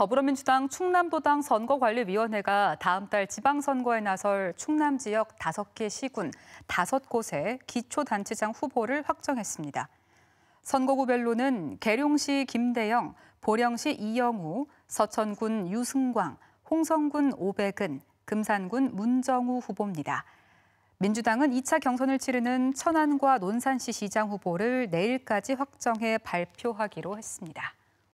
더불어민주당 충남도당 선거관리위원회가 다음 달 지방선거에 나설 충남 지역 5개 시군 5곳의 기초단체장 후보를 확정했습니다. 선거구별로는 계룡시 김대영, 보령시 이영우, 서천군 유승광, 홍성군 오백은, 금산군 문정우 후보입니다. 민주당은 2차 경선을 치르는 천안과 논산시 시장 후보를 내일까지 확정해 발표하기로 했습니다.